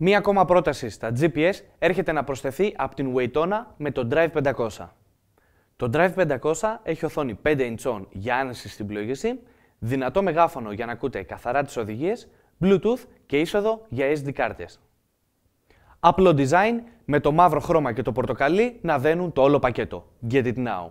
Μία ακόμα πρόταση στα GPS έρχεται να προσθεθεί από την Waytona με το Drive 500. Το Drive 500 έχει οθόνη 5 ιντσών για άνεση στην πλοήγηση, δυνατό μεγάφωνο για να ακούτε καθαρά τις οδηγίες, Bluetooth και είσοδο για SD κάρτες. Απλό design με το μαύρο χρώμα και το πορτοκαλί να δένουν το όλο πακέτο. Get it now!